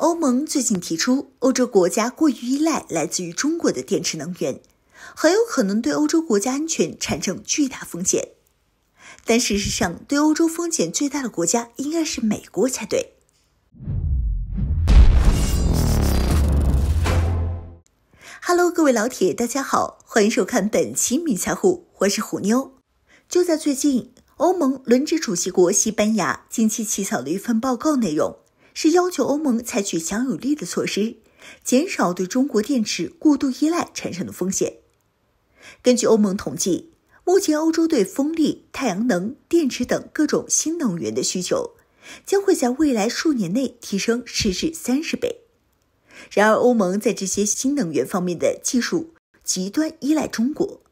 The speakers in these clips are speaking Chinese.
欧盟最近提出，欧洲国家过于依赖来自于中国的电池能源，很有可能对欧洲国家安全产生巨大风险。但事实上，对欧洲风险最大的国家应该是美国才对。Hello，各位老铁，大家好，欢迎收看本期《米财虎，我是虎妞。就在最近，欧盟轮值主席国西班牙近期起草了一份报告内容。是要求欧盟采取强有力的措施，减少对中国电池过度依赖产生的风险。根据欧盟统计，目前欧洲对风力、太阳能、电池等各种新能源的需求，将会在未来数年内提升十至三十倍。然而，欧盟在这些新能源方面的技术极端依赖中国，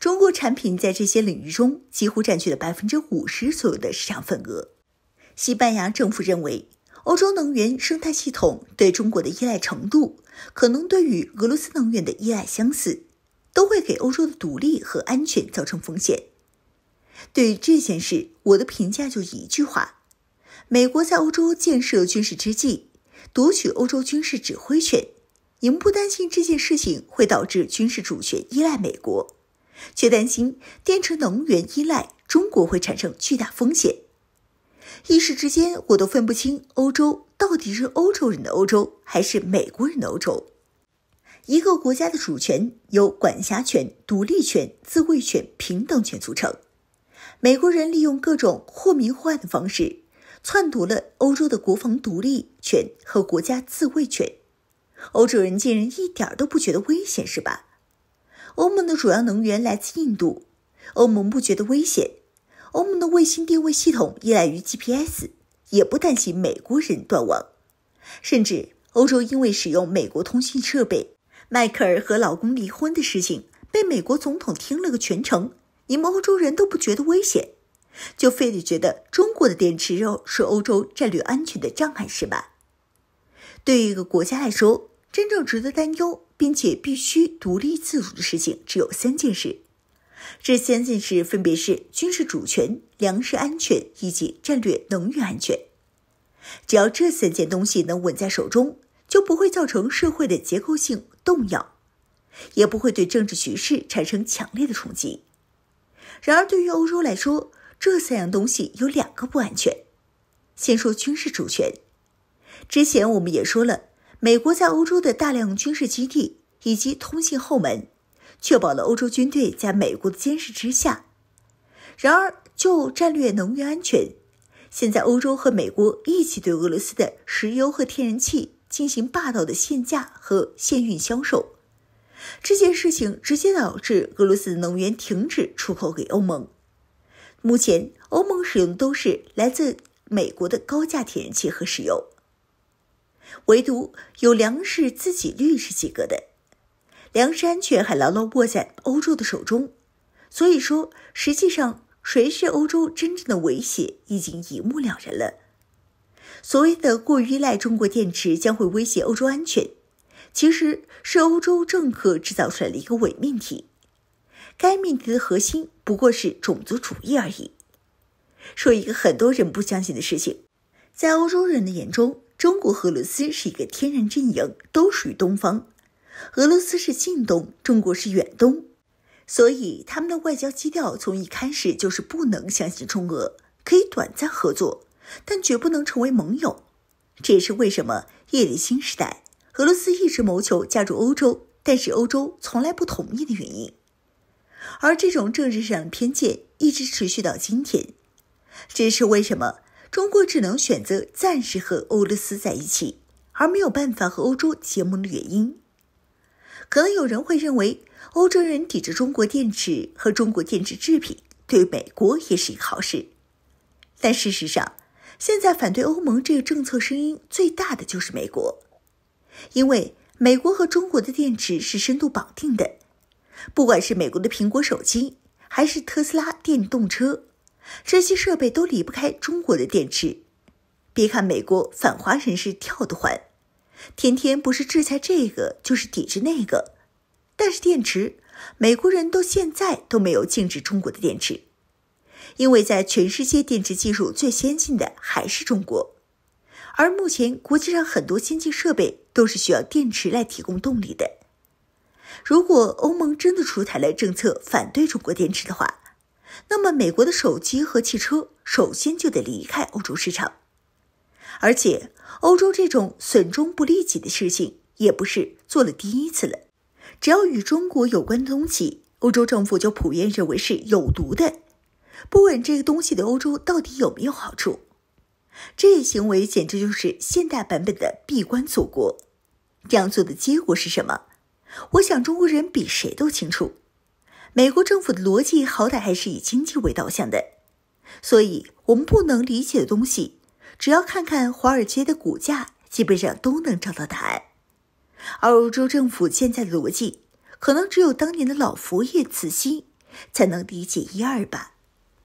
中国产品在这些领域中几乎占据了百分之五十左右的市场份额。西班牙政府认为。欧洲能源生态系统对中国的依赖程度，可能对于俄罗斯能源的依赖相似，都会给欧洲的独立和安全造成风险。对于这件事，我的评价就一句话：美国在欧洲建设军事之际，夺取欧洲军事指挥权。您不担心这件事情会导致军事主权依赖美国，却担心电池能源依赖中国会产生巨大风险。一时之间，我都分不清欧洲到底是欧洲人的欧洲，还是美国人的欧洲。一个国家的主权由管辖权、独立权、自卫权、平等权组成。美国人利用各种或明或暗的方式，篡夺了欧洲的国防独立权和国家自卫权。欧洲人竟然一点都不觉得危险，是吧？欧盟的主要能源来自印度，欧盟不觉得危险。欧盟的卫星定位系统依赖于 GPS，也不担心美国人断网。甚至欧洲因为使用美国通讯设备，迈克尔和老公离婚的事情被美国总统听了个全程。你们欧洲人都不觉得危险，就非得觉得中国的电池肉是欧洲战略安全的障碍是吧？对于一个国家来说，真正值得担忧并且必须独立自主的事情只有三件事。这三件事分别是军事主权、粮食安全以及战略能源安全。只要这三件东西能稳在手中，就不会造成社会的结构性动摇，也不会对政治局势产生强烈的冲击。然而，对于欧洲来说，这三样东西有两个不安全。先说军事主权，之前我们也说了，美国在欧洲的大量军事基地以及通信后门。确保了欧洲军队在美国的监视之下。然而，就战略能源安全，现在欧洲和美国一起对俄罗斯的石油和天然气进行霸道的限价和限运销售。这件事情直接导致俄罗斯的能源停止出口给欧盟。目前，欧盟使用的都是来自美国的高价天然气和石油，唯独有粮食自给率是及格的。粮食安全还牢牢握在欧洲的手中，所以说，实际上谁是欧洲真正的威胁已经一目了然了。所谓的过于依赖中国电池将会威胁欧洲安全，其实是欧洲政客制造出来的一个伪命题。该命题的核心不过是种族主义而已。说一个很多人不相信的事情，在欧洲人的眼中，中国、和俄罗斯是一个天然阵营，都属于东方。俄罗斯是近东，中国是远东，所以他们的外交基调从一开始就是不能相信中俄，可以短暂合作，但绝不能成为盟友。这也是为什么叶利钦时代俄罗斯一直谋求加入欧洲，但是欧洲从来不同意的原因。而这种政治上的偏见一直持续到今天。这也是为什么中国只能选择暂时和俄罗斯在一起，而没有办法和欧洲结盟的原因。可能有人会认为，欧洲人抵制中国电池和中国电池制品，对美国也是一个好事。但事实上，现在反对欧盟这个政策声音最大的就是美国，因为美国和中国的电池是深度绑定的。不管是美国的苹果手机，还是特斯拉电动车，这些设备都离不开中国的电池。别看美国反华人士跳得欢。天天不是制裁这个就是抵制那个，但是电池，美国人都现在都没有禁止中国的电池，因为在全世界电池技术最先进的还是中国，而目前国际上很多先进设备都是需要电池来提供动力的，如果欧盟真的出台了政策反对中国电池的话，那么美国的手机和汽车首先就得离开欧洲市场。而且，欧洲这种损中不利己的事情也不是做了第一次了。只要与中国有关的东西，欧洲政府就普遍认为是有毒的。不管这个东西对欧洲到底有没有好处，这一行为简直就是现代版本的闭关锁国。这样做的结果是什么？我想中国人比谁都清楚。美国政府的逻辑好歹还是以经济为导向的，所以我们不能理解的东西。只要看看华尔街的股价，基本上都能找到答案。而欧洲政府现在的逻辑，可能只有当年的老佛爷慈禧才能理解一二吧。